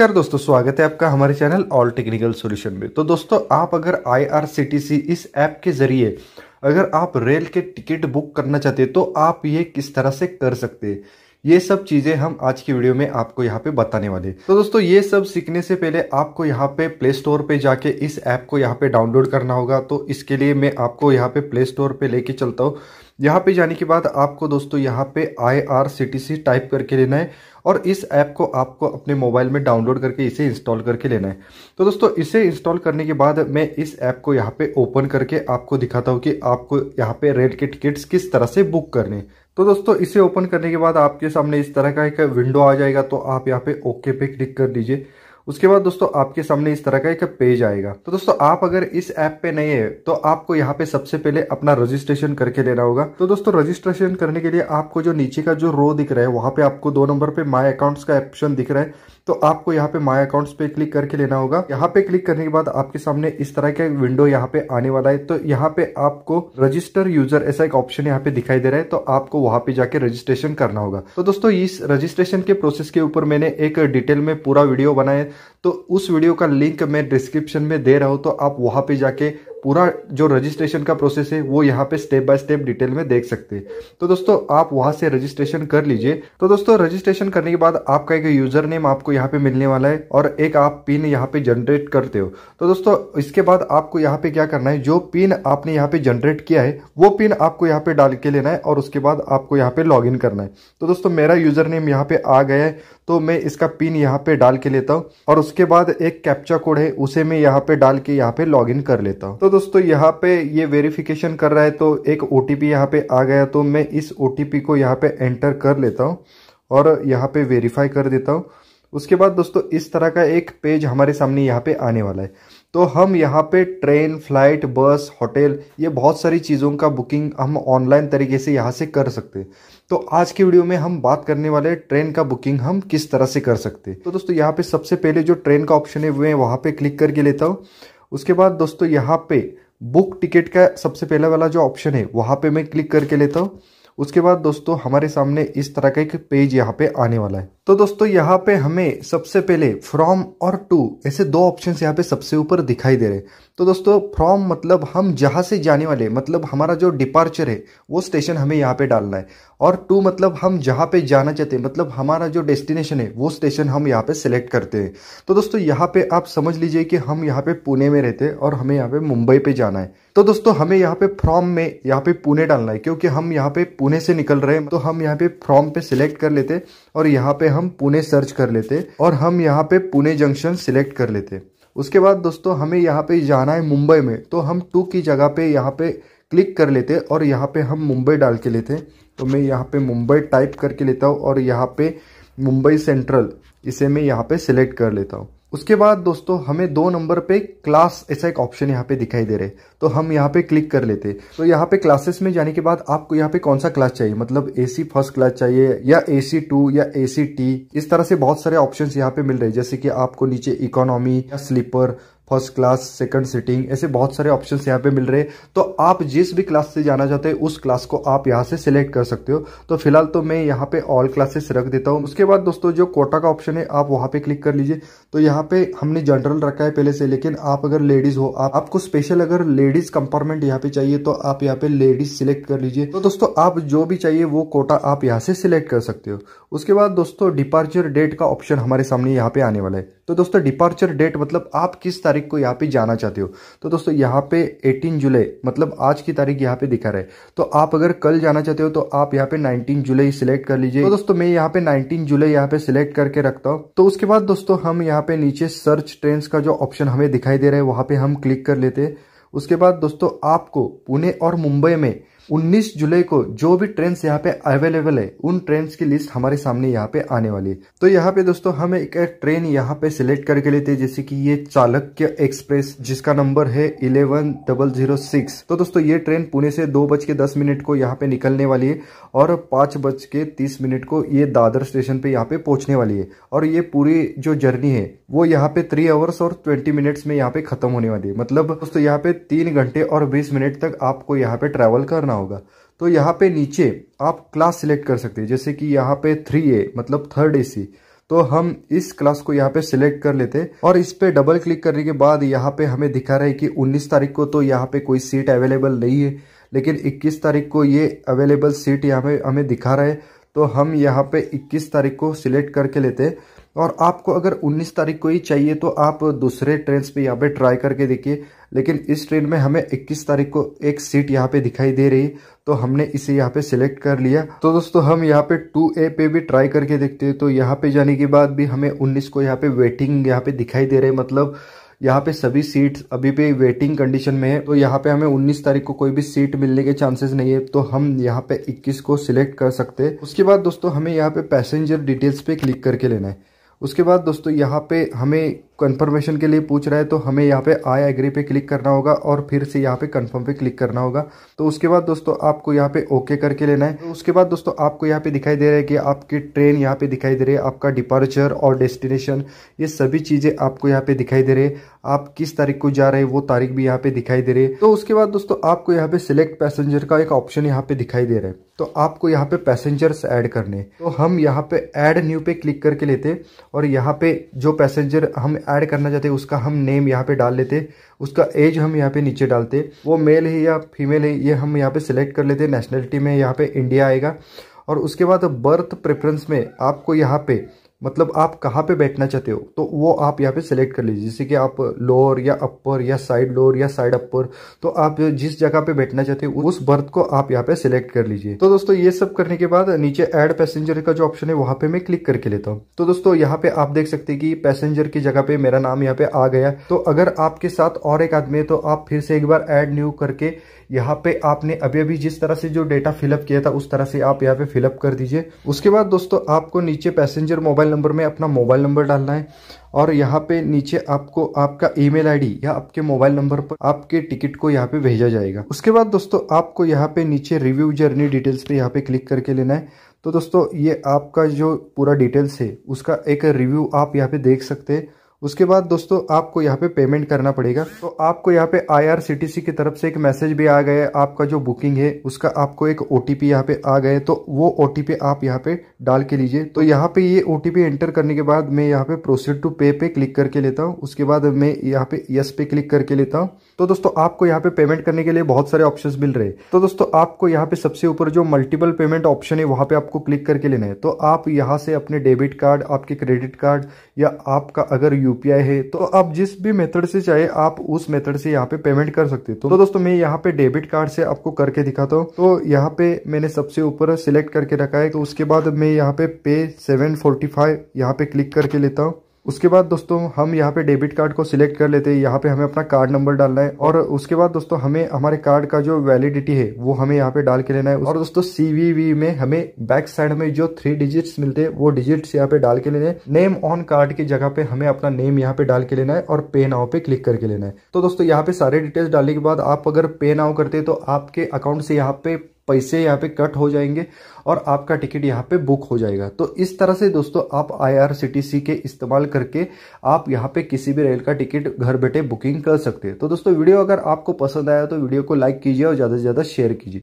नमस्कार दोस्तों स्वागत है आपका हमारे चैनल ऑल टेक्निकल सॉल्यूशन में तो दोस्तों आप अगर आईआरसीटीसी इस ऐप के जरिए अगर आप रेल के टिकट बुक करना चाहते हैं तो आप ये किस तरह से कर सकते हैं ये सब चीज़ें हम आज की वीडियो में आपको यहाँ पे बताने वाले तो दोस्तों ये सब सीखने से पहले आपको यहाँ पे प्ले स्टोर पे जाके इस ऐप को यहाँ पे डाउनलोड करना होगा तो इसके लिए मैं आपको यहाँ पे प्ले स्टोर पे लेके चलता हूँ यहाँ पे जाने के बाद आपको दोस्तों यहाँ पे I R C T C type करके लेना है और इस ऐप को आपको अपने मोबाइल में डाउनलोड करके इसे इंस्टॉल करके लेना है तो दोस्तों इसे इंस्टॉल करने के बाद मैं इस ऐप को यहाँ पे ओपन करके आपको दिखाता हूँ कि आपको यहाँ पे रेल के टिकट्स किस तरह से बुक करने तो दोस्तों इसे ओपन करने के बाद आपके सामने इस तरह का एक विंडो आ जाएगा तो आप यहाँ पे ओके पे क्लिक कर दीजिए उसके बाद दोस्तों आपके सामने इस तरह का एक पेज आएगा तो दोस्तों आप अगर इस ऐप पे नहीं है तो आपको यहाँ पे सबसे पहले अपना रजिस्ट्रेशन करके लेना होगा तो दोस्तों रजिस्ट्रेशन करने के लिए आपको जो नीचे का जो रो दिख रहा है वहां पे आपको दो नंबर पे माई अकाउंट्स का ऑप्शन दिख रहा है तो आपको यहाँ पे माई अकाउंट्स पे क्लिक करके लेना होगा यहाँ पे क्लिक करने के बाद आपके सामने इस तरह का विंडो यहाँ पे आने वाला है तो यहाँ पे आपको रजिस्टर यूजर ऐसा एक ऑप्शन यहाँ पे दिखाई दे रहा है तो आपको वहां पे जाके रजिस्ट्रेशन करना होगा तो दोस्तों इस रजिस्ट्रेशन के प्रोसेस के ऊपर मैंने एक डिटेल में पूरा वीडियो बनाया तो उस वीडियो का लिंक मैं डिस्क्रिप्शन में दे रहा हूँ तो आप वहाँ पे जाके पूरा जो रजिस्ट्रेशन का प्रोसेस है वो यहाँ पे स्टेप बाय स्टेप डिटेल में देख सकते हैं तो दोस्तों आप वहाँ से रजिस्ट्रेशन कर लीजिए तो दोस्तों रजिस्ट्रेशन करने के बाद आपका एक यूजर नेम आपको यहाँ पे मिलने वाला है और एक आप पिन यहाँ पे जनरेट करते हो तो दोस्तों इसके बाद आपको यहाँ पे क्या करना है जो पिन आपने यहाँ पे जनरेट किया है वो पिन आपको यहाँ पे डाल के लेना है और उसके बाद आपको यहाँ पे लॉग करना है तो दोस्तों मेरा यूजर नेम यहाँ पे आ गया है तो मैं इसका पिन यहाँ पे डाल के लेता हूँ और उसके बाद एक कैप्चा कोड है उसे मैं यहाँ पे डाल के यहाँ पे लॉग इन कर लेता हूँ तो दोस्तों यहाँ पे ये वेरिफिकेशन कर रहा है तो एक ओ टी पी यहाँ पे आ गया तो मैं इस ओ टी पी को यहाँ पे एंटर कर लेता हूँ और यहाँ पे वेरीफाई कर देता हूँ उसके बाद दोस्तों इस तरह का एक पेज हमारे सामने यहाँ पे आने वाला है तो हम यहाँ पे ट्रेन फ्लाइट बस होटल ये बहुत सारी चीज़ों का बुकिंग हम ऑनलाइन तरीके से यहाँ से कर सकते हैं तो आज के वीडियो में हम बात करने वाले ट्रेन का बुकिंग हम किस तरह से कर सकते हैं तो दोस्तों यहाँ पे सबसे पहले जो ट्रेन का ऑप्शन है वह वहाँ पे क्लिक करके लेता हूँ उसके बाद दोस्तों यहाँ पे बुक टिकट का सबसे पहला वाला जो ऑप्शन है वहाँ पे मैं क्लिक करके लेता हूँ उसके बाद दोस्तों हमारे सामने इस तरह का एक पेज यहाँ पे आने वाला है तो दोस्तों यहाँ पे हमें सबसे पहले फ्रॉम और टू ऐसे दो ऑप्शन यहाँ पे सबसे ऊपर दिखाई दे रहे तो दोस्तों फ्रॉम मतलब हम जहाँ से जाने वाले मतलब हमारा जो डिपार्चर है वो स्टेशन हमें यहाँ पे डालना है और टू मतलब हम जहाँ पे जाना चाहते हैं मतलब हमारा जो डेस्टिनेशन है वो स्टेशन हम यहाँ पे सिलेक्ट करते हैं तो दोस्तों यहाँ पे आप समझ लीजिए कि हम यहाँ पे पुणे में रहते हैं और हमें यहाँ पे मुंबई पे जाना है तो दोस्तों हमें यहाँ पे फ्रॉम में यहाँ पे पुणे डालना है क्योंकि हम यहाँ पे पुणे से निकल रहे हैं तो हम यहाँ पे फ्रॉम पे सिलेक्ट कर लेते हैं और यहाँ पे हम पुणे सर्च कर लेते और हम यहाँ पे पुणे जंक्शन सिलेक्ट कर लेते उसके बाद दोस्तों हमें यहाँ पे जाना है मुंबई में तो हम टू की जगह पे यहाँ पे क्लिक कर लेते और यहाँ पे हम मुंबई डाल के लेते तो मैं यहाँ पे मुंबई टाइप करके लेता हूँ और यहाँ पे मुंबई सेंट्रल इसे मैं यहाँ पे सिलेक्ट कर लेता हूँ उसके बाद दोस्तों हमें दो नंबर पे क्लास ऐसा एक ऑप्शन यहाँ पे दिखाई दे रहे तो हम यहाँ पे क्लिक कर लेते तो यहाँ पे क्लासेस में जाने के बाद आपको यहाँ पे कौन सा क्लास चाहिए मतलब ए सी फर्स्ट क्लास चाहिए या ए सी टू या ए सी टी इस तरह से बहुत सारे ऑप्शंस यहाँ पे मिल रहे हैं जैसे कि आपको नीचे इकोनॉमी या sleeper first class second sitting ऐसे बहुत सारे ऑप्शंस यहाँ पे मिल रहे हैं तो आप जिस भी क्लास से जाना चाहते हैं उस क्लास को आप यहाँ से सिलेक्ट कर सकते हो तो फिलहाल तो मैं यहाँ पे ऑल क्लासेस रख देता हूँ उसके बाद दोस्तों जो कोटा का ऑप्शन है आप वहाँ पे क्लिक कर लीजिए तो यहाँ पे हमने जनरल रखा है पहले से लेकिन आप अगर लेडीज हो आप, आपको स्पेशल अगर लेडीज कंपार्टमेंट यहाँ पे चाहिए तो आप यहाँ पे लेडीज सिलेक्ट कर लीजिए तो दोस्तों आप जो भी चाहिए वो कोटा आप यहाँ से सिलेक्ट कर सकते हो उसके बाद दोस्तों डिपार्चर डेट का ऑप्शन हमारे सामने यहाँ पे आने वाला है तो दोस्तों डिपार्चर डेट मतलब आप किस तारीख को यहाँ पे जाना चाहते हो तो दोस्तों यहाँ पे 18 जुलाई मतलब आज की तारीख यहाँ पे दिखा रहा है तो आप अगर कल जाना चाहते हो तो आप यहाँ पे 19 जुलाई सिलेक्ट कर लीजिए तो दोस्तों मैं यहाँ पे 19 जुलाई यहाँ पे सिलेक्ट करके रखता हूँ तो उसके बाद दोस्तों हम यहाँ पे नीचे सर्च ट्रेन का जो ऑप्शन हमें दिखाई दे रहा है वहां पे हम क्लिक कर लेते हैं उसके बाद दोस्तों आपको पुणे और मुंबई में 19 जुलाई को जो भी ट्रेन यहाँ पे अवेलेबल है उन ट्रेन की लिस्ट हमारे सामने यहाँ पे आने वाली है तो यहाँ पे दोस्तों हम एक, एक ट्रेन यहाँ पे सिलेक्ट करके लेते हैं जैसे कि ये चालक्य एक्सप्रेस जिसका नंबर है इलेवन डबल जीरो सिक्स तो दोस्तों ये ट्रेन पुणे से दो बज के दस मिनट को यहाँ पे निकलने वाली है और पांच बज के तीस मिनट को ये दादर स्टेशन पे यहाँ पे पहुंचने वाली है और ये पूरी जो जर्नी है वो यहाँ पे थ्री आवर्स और ट्वेंटी मिनट्स में यहाँ पे खत्म होने वाली है मतलब दोस्तों यहाँ पे तीन घंटे और बीस मिनट तक आपको यहाँ पे ट्रैवल करना होगा तो यहाँ पे नीचे आप क्लास सिलेक्ट कर सकते हैं जैसे कि यहाँ पे थ्री ए मतलब थर्ड ए सी तो हम इस क्लास को यहाँ पे सिलेक्ट कर लेते हैं और इस पे डबल क्लिक करने के बाद यहाँ पे हमें दिखा रहा है कि 19 तारीख को तो यहाँ पे कोई सीट अवेलेबल नहीं है लेकिन 21 तारीख को ये अवेलेबल सीट यहाँ पे हमें दिखा रहा है तो हम यहाँ पे 21 तारीख को सिलेक्ट करके लेते हैं और आपको अगर 19 तारीख को ही चाहिए तो आप दूसरे ट्रेन पे यहाँ पे ट्राई करके देखिए लेकिन इस ट्रेन में हमें 21 तारीख को एक सीट यहाँ पे दिखाई दे रही तो हमने इसे यहाँ पे सिलेक्ट कर लिया तो दोस्तों हम यहाँ पे 2A पे भी ट्राई करके देखते हैं तो यहाँ पे जाने के बाद भी हमें 19 को यहाँ पे वेटिंग यहाँ पे दिखाई दे रहे मतलब यहाँ पे सभी सीट अभी पे वेटिंग कंडीशन में है तो यहाँ पे हमें 19 तारीख को कोई भी सीट मिलने के चांसेस नहीं है तो हम यहाँ पे 21 को सिलेक्ट कर सकते हैं उसके बाद दोस्तों हमें यहाँ पे पैसेंजर डिटेल्स पे क्लिक करके लेना है उसके बाद दोस्तों यहाँ पे हमें कन्फर्मेशन के लिए पूछ रहा है तो हमें यहाँ पे आई एग्री पे क्लिक करना होगा और फिर से यहाँ पे कंफर्म पे क्लिक करना होगा तो उसके बाद दोस्तों आपको यहाँ पे ओके करके लेना है तो उसके बाद दोस्तों आपको यहाँ पे दिखाई दे रहा है कि आपकी ट्रेन यहाँ पे दिखाई दे रही है आपका डिपार्चर और डेस्टिनेशन ये सभी चीज़ें आपको यहाँ पे दिखाई दे रहे है आप किस तारीख को जा रहे हैं वो तारीख भी यहाँ पे दिखाई दे रही है तो उसके बाद दोस्तों आपको यहाँ पे सिलेक्ट पैसेंजर का एक ऑप्शन यहाँ पे दिखाई दे रहा है तो आपको यहाँ पे पैसेंजर्स ऐड करने तो हम यहाँ पे ऐड न्यू पे क्लिक करके लेते और यहाँ पे जो पैसेंजर हम ऐड करना चाहते उसका हम नेम यहाँ पे डाल लेते उसका एज हम यहाँ पे नीचे डालते वो मेल है या फीमेल है ये हम यहाँ पे सिलेक्ट कर लेते नेशनलिटी में यहाँ पे इंडिया आएगा और उसके बाद बर्थ प्रेफरेंस में आपको यहाँ पे मतलब आप कहाँ पे बैठना चाहते हो तो वो आप यहाँ पे सेलेक्ट कर लीजिए जैसे कि आप लोअर या अपर या साइड लोअर या साइड अपर तो आप जिस जगह पे बैठना चाहते हो उस बर्थ को आप यहाँ पे सिलेक्ट कर लीजिए तो दोस्तों ये सब करने के बाद नीचे एड पैसेंजर का जो ऑप्शन है वहां पे मैं क्लिक करके लेता हूँ तो दोस्तों यहाँ पे आप देख सकते हैं कि पैसेंजर की जगह पे मेरा नाम यहाँ पे आ गया तो अगर आपके साथ और एक आदमी है तो आप फिर से एक बार एड न्यू करके यहाँ पे आपने अभी अभी जिस तरह से जो डेटा फिलअप किया था उस तरह से आप यहाँ पे फिलअप कर दीजिए उसके बाद दोस्तों आपको नीचे पैसेंजर मोबाइल मोबाइल नंबर में अपना मोबाइल नंबर डालना है और यहाँ पे नीचे आपको आपका ईमेल आईडी या आपके मोबाइल नंबर पर आपके टिकट को यहाँ पे भेजा जाएगा उसके बाद दोस्तों आपको यहाँ पे नीचे रिव्यू जर्नी डिटेल्स पे यहाँ पे क्लिक करके लेना है तो दोस्तों ये आपका जो पूरा डिटेल्स है उसका एक रिव्यू आप यहाँ पे देख सकते हैं उसके बाद दोस्तों आपको यहाँ पे पेमेंट करना पड़ेगा तो आपको यहाँ पे आईआरसीटीसी की तरफ से एक मैसेज भी आ गया है आपका जो बुकिंग है उसका आपको एक ओ टी यहाँ पे आ गया है तो वो ओ आप यहाँ पे डाल के लीजिए तो यहाँ पे ये ओ एंटर करने के बाद मैं यहाँ पे प्रोसीड टू पे पे क्लिक करके लेता हूँ उसके बाद मैं यहाँ पे यस पे क्लिक करके लेता हूँ तो दोस्तों आपको यहाँ पे पेमेंट करने के लिए बहुत सारे ऑप्शन मिल रहे तो दोस्तों आपको यहाँ पे सबसे ऊपर जो मल्टीपल पेमेंट ऑप्शन है वहाँ पे आपको क्लिक करके लेना है तो आप यहाँ से अपने डेबिट कार्ड आपके क्रेडिट कार्ड या आपका अगर यू है तो आप जिस भी मेथड से चाहे आप उस मेथड से यहाँ पे पेमेंट कर सकते हो तो दोस्तों मैं यहाँ पे डेबिट कार्ड से आपको करके दिखाता हूँ तो यहाँ पे मैंने सबसे ऊपर सिलेक्ट करके रखा है तो उसके बाद मैं यहाँ पे पे सेवन फोर्टी फाइव यहाँ पे क्लिक करके लेता हूँ उसके बाद दोस्तों हम यहाँ पे डेबिट कार्ड को सिलेक्ट कर लेते हैं यहाँ पे हमें अपना कार्ड नंबर डालना है और उसके बाद दोस्तों हमें हमारे कार्ड का जो वैलिडिटी है वो हमें यहाँ पे डाल के लेना है और दोस्तों सीवीवी में हमें बैक साइड में जो थ्री डिजिट्स मिलते हैं वो डिजिट्स यहाँ पे डाल के लेने नेम ऑन कार्ड की जगह पे हमें अपना नेम यहाँ पे डाल के लेना है और पे नाव पे क्लिक करके लेना है तो दोस्तों यहाँ पे सारे डिटेल्स डालने के बाद आप अगर पे नाव करते हैं तो आपके अकाउंट से यहाँ पे पैसे यहाँ पे कट हो जाएंगे और आपका टिकट यहाँ पे बुक हो जाएगा तो इस तरह से दोस्तों आप आईआरसीटीसी के इस्तेमाल करके आप यहाँ पे किसी भी रेल का टिकट घर बैठे बुकिंग कर सकते हैं तो दोस्तों वीडियो अगर आपको पसंद आया तो वीडियो को लाइक कीजिए और ज़्यादा से ज़्यादा शेयर कीजिए